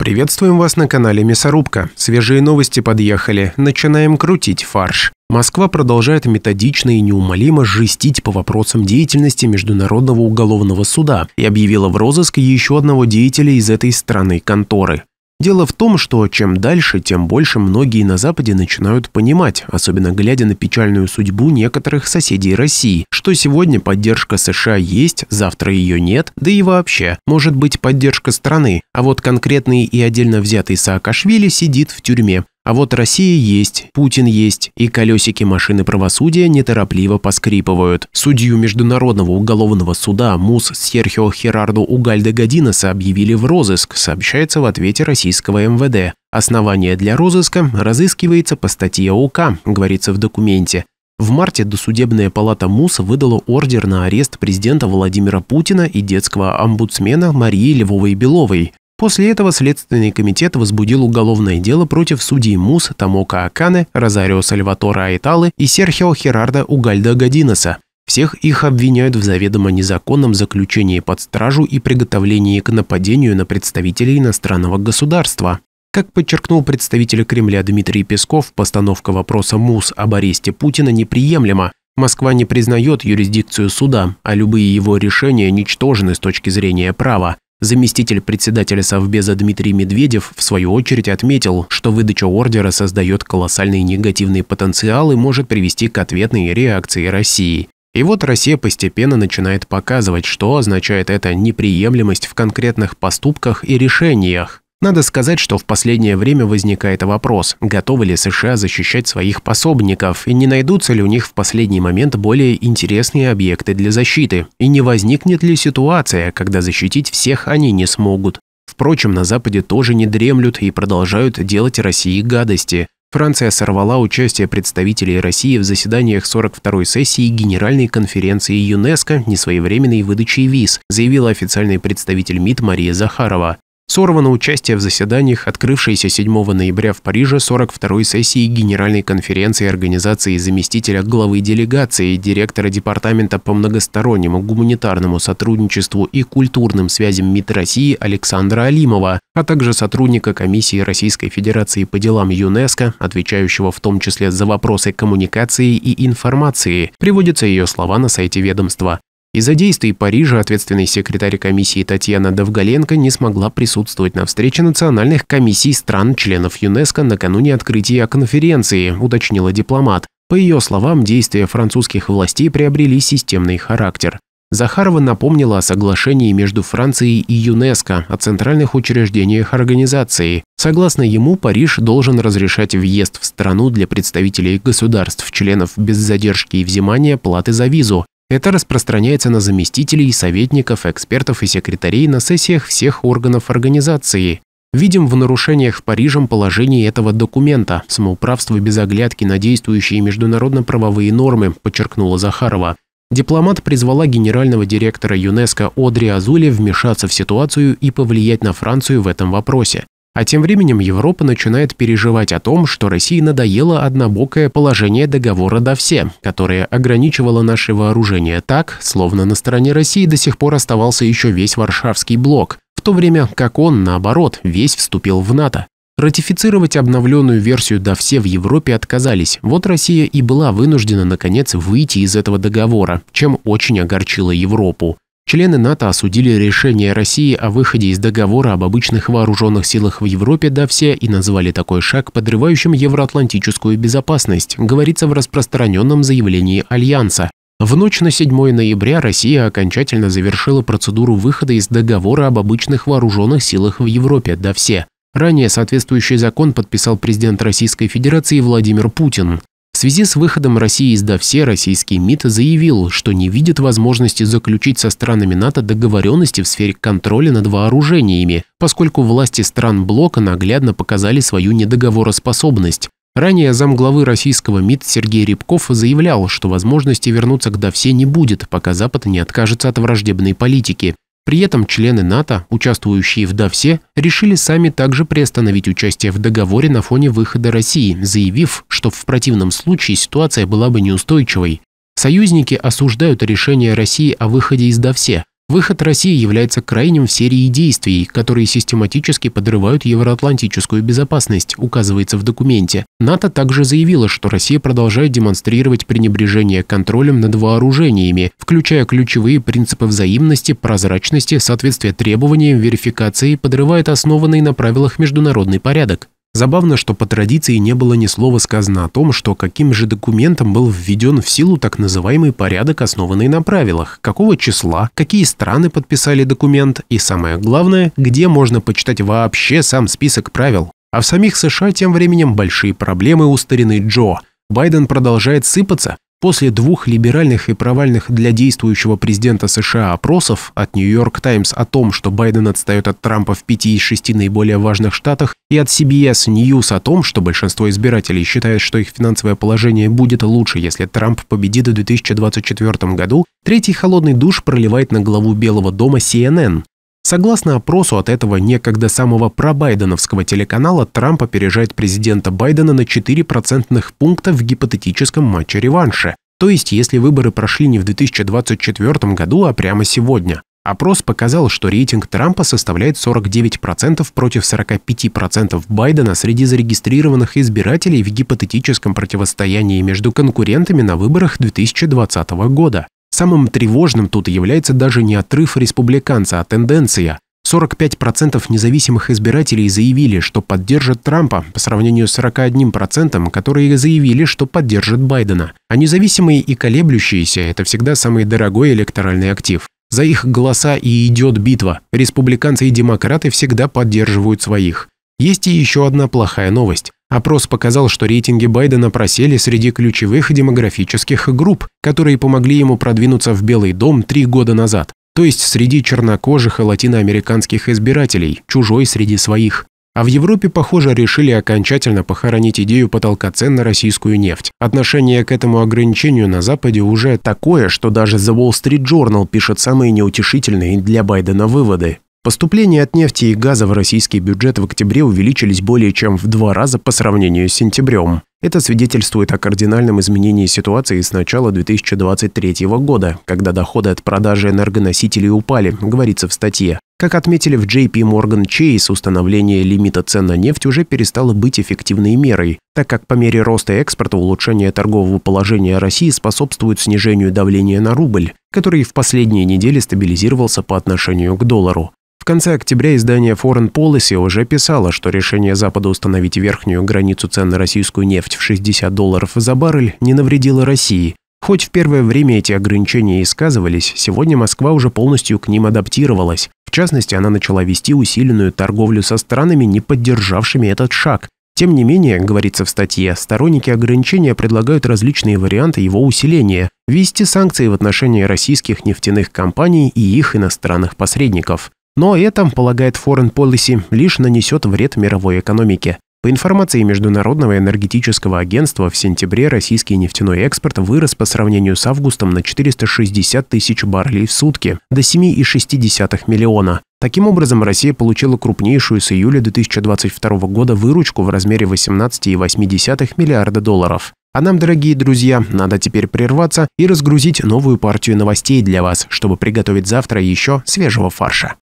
Приветствуем вас на канале Мясорубка. Свежие новости подъехали. Начинаем крутить фарш. Москва продолжает методично и неумолимо жестить по вопросам деятельности Международного уголовного суда и объявила в розыск еще одного деятеля из этой страны конторы. Дело в том, что чем дальше, тем больше многие на Западе начинают понимать, особенно глядя на печальную судьбу некоторых соседей России, что сегодня поддержка США есть, завтра ее нет, да и вообще, может быть поддержка страны, а вот конкретный и отдельно взятый Саакашвили сидит в тюрьме. А вот Россия есть, Путин есть, и колесики машины правосудия неторопливо поскрипывают. Судью Международного уголовного суда МУС Серхио Херарду Угальде Годинеса объявили в розыск, сообщается в ответе российского МВД. Основание для розыска разыскивается по статье УК, говорится в документе. В марте досудебная палата МУС выдала ордер на арест президента Владимира Путина и детского омбудсмена Марии Львовой-Беловой. После этого Следственный комитет возбудил уголовное дело против судей МУС Тамока Акане, Розарио Сальватора Айталы и Серхио Херарда Угальда Гадинеса. Всех их обвиняют в заведомо незаконном заключении под стражу и приготовлении к нападению на представителей иностранного государства. Как подчеркнул представитель Кремля Дмитрий Песков, постановка вопроса МУС об аресте Путина неприемлема, Москва не признает юрисдикцию суда, а любые его решения ничтожны с точки зрения права. Заместитель председателя Совбеза Дмитрий Медведев в свою очередь отметил, что выдача ордера создает колоссальный негативный потенциал и может привести к ответной реакции России. И вот Россия постепенно начинает показывать, что означает эта неприемлемость в конкретных поступках и решениях. Надо сказать, что в последнее время возникает вопрос, готовы ли США защищать своих пособников и не найдутся ли у них в последний момент более интересные объекты для защиты, и не возникнет ли ситуация, когда защитить всех они не смогут. Впрочем, на Западе тоже не дремлют и продолжают делать России гадости. Франция сорвала участие представителей России в заседаниях 42-й сессии Генеральной конференции ЮНЕСКО несвоевременной выдачей виз, заявила официальный представитель МИД Мария Захарова сорвано участие в заседаниях, открывшейся 7 ноября в Париже 42-й сессии Генеральной конференции организации заместителя главы делегации директора Департамента по многостороннему гуманитарному сотрудничеству и культурным связям МИД России Александра Алимова, а также сотрудника Комиссии Российской Федерации по делам ЮНЕСКО, отвечающего в том числе за вопросы коммуникации и информации, приводятся ее слова на сайте ведомства. Из-за действий Парижа ответственный секретарь комиссии Татьяна Довголенко не смогла присутствовать на встрече национальных комиссий стран-членов ЮНЕСКО накануне открытия конференции, уточнила дипломат. По ее словам, действия французских властей приобрели системный характер. Захарова напомнила о соглашении между Францией и ЮНЕСКо о центральных учреждениях организации. Согласно ему, Париж должен разрешать въезд в страну для представителей государств-членов без задержки и взимания платы за визу, это распространяется на заместителей, советников, экспертов и секретарей на сессиях всех органов организации. Видим в нарушениях в Парижем положение этого документа. Самоуправство без оглядки на действующие международно-правовые нормы, подчеркнула Захарова. Дипломат призвала генерального директора ЮНЕСКО Одри Азули вмешаться в ситуацию и повлиять на Францию в этом вопросе. А тем временем Европа начинает переживать о том, что России надоело однобокое положение договора до все, которое ограничивало наше вооружение так, словно на стороне России до сих пор оставался еще весь Варшавский блок, в то время как он, наоборот, весь вступил в НАТО. Ратифицировать обновленную версию да все в Европе отказались, вот Россия и была вынуждена наконец выйти из этого договора, чем очень огорчила Европу. Члены НАТО осудили решение России о выходе из договора об обычных вооруженных силах в Европе до все и назвали такой шаг подрывающим евроатлантическую безопасность, говорится в распространенном заявлении Альянса. В ночь на 7 ноября Россия окончательно завершила процедуру выхода из договора об обычных вооруженных силах в Европе до все. Ранее соответствующий закон подписал президент Российской Федерации Владимир Путин. В связи с выходом России из ДАВСЕ российский МИД заявил, что не видит возможности заключить со странами НАТО договоренности в сфере контроля над вооружениями, поскольку власти стран блока наглядно показали свою недоговороспособность. Ранее замглавы российского МИД Сергей Рябков заявлял, что возможности вернуться к ДАВСЕ не будет, пока Запад не откажется от враждебной политики. При этом члены НАТО, участвующие в ДАВСе, решили сами также приостановить участие в договоре на фоне выхода России, заявив, что в противном случае ситуация была бы неустойчивой. Союзники осуждают решение России о выходе из ДАВСе, Выход России является крайним в серии действий, которые систематически подрывают евроатлантическую безопасность, указывается в документе. НАТО также заявило, что Россия продолжает демонстрировать пренебрежение контролем над вооружениями, включая ключевые принципы взаимности, прозрачности, соответствия требованиям, верификации, подрывает основанный на правилах международный порядок. Забавно, что по традиции не было ни слова сказано о том, что каким же документом был введен в силу так называемый порядок, основанный на правилах, какого числа, какие страны подписали документ и, самое главное, где можно почитать вообще сам список правил. А в самих США тем временем большие проблемы у старины Джо. Байден продолжает сыпаться, После двух либеральных и провальных для действующего президента США опросов от Нью-Йорк Таймс о том, что Байден отстает от Трампа в пяти из шести наиболее важных штатах, и от CBS News о том, что большинство избирателей считает, что их финансовое положение будет лучше, если Трамп победит в 2024 году, третий холодный душ проливает на главу Белого дома CNN, Согласно опросу, от этого некогда самого пробайденовского телеканала Трамп опережает президента Байдена на 4 процентных пункта в гипотетическом матче-реванше. То есть, если выборы прошли не в 2024 году, а прямо сегодня. Опрос показал, что рейтинг Трампа составляет 49% против 45% Байдена среди зарегистрированных избирателей в гипотетическом противостоянии между конкурентами на выборах 2020 года. Самым тревожным тут является даже не отрыв республиканца, а тенденция. 45% независимых избирателей заявили, что поддержат Трампа, по сравнению с 41%, которые заявили, что поддержат Байдена. А независимые и колеблющиеся – это всегда самый дорогой электоральный актив. За их голоса и идет битва. Республиканцы и демократы всегда поддерживают своих. Есть и еще одна плохая новость. Опрос показал, что рейтинги Байдена просели среди ключевых демографических групп, которые помогли ему продвинуться в Белый дом три года назад, то есть среди чернокожих и латиноамериканских избирателей, чужой среди своих. А в Европе, похоже, решили окончательно похоронить идею потолка цен на российскую нефть. Отношение к этому ограничению на Западе уже такое, что даже The Wall Street Journal пишет самые неутешительные для Байдена выводы. Поступления от нефти и газа в российский бюджет в октябре увеличились более чем в два раза по сравнению с сентябрем. Это свидетельствует о кардинальном изменении ситуации с начала 2023 года, когда доходы от продажи энергоносителей упали, говорится в статье. Как отметили в JP Morgan Chase, установление лимита цен на нефть уже перестало быть эффективной мерой, так как по мере роста экспорта улучшение торгового положения России способствует снижению давления на рубль, который в последние недели стабилизировался по отношению к доллару конце октября издание Foreign Policy уже писало, что решение Запада установить верхнюю границу цен на российскую нефть в 60 долларов за баррель не навредило России. Хоть в первое время эти ограничения и сказывались, сегодня Москва уже полностью к ним адаптировалась. В частности, она начала вести усиленную торговлю со странами, не поддержавшими этот шаг. Тем не менее, говорится в статье, сторонники ограничения предлагают различные варианты его усиления, ввести санкции в отношении российских нефтяных компаний и их иностранных посредников. Но это, полагает Foreign Policy, лишь нанесет вред мировой экономике. По информации Международного энергетического агентства, в сентябре российский нефтяной экспорт вырос по сравнению с августом на 460 тысяч баррелей в сутки, до 7,6 миллиона. Таким образом, Россия получила крупнейшую с июля 2022 года выручку в размере 18,8 миллиарда долларов. А нам, дорогие друзья, надо теперь прерваться и разгрузить новую партию новостей для вас, чтобы приготовить завтра еще свежего фарша.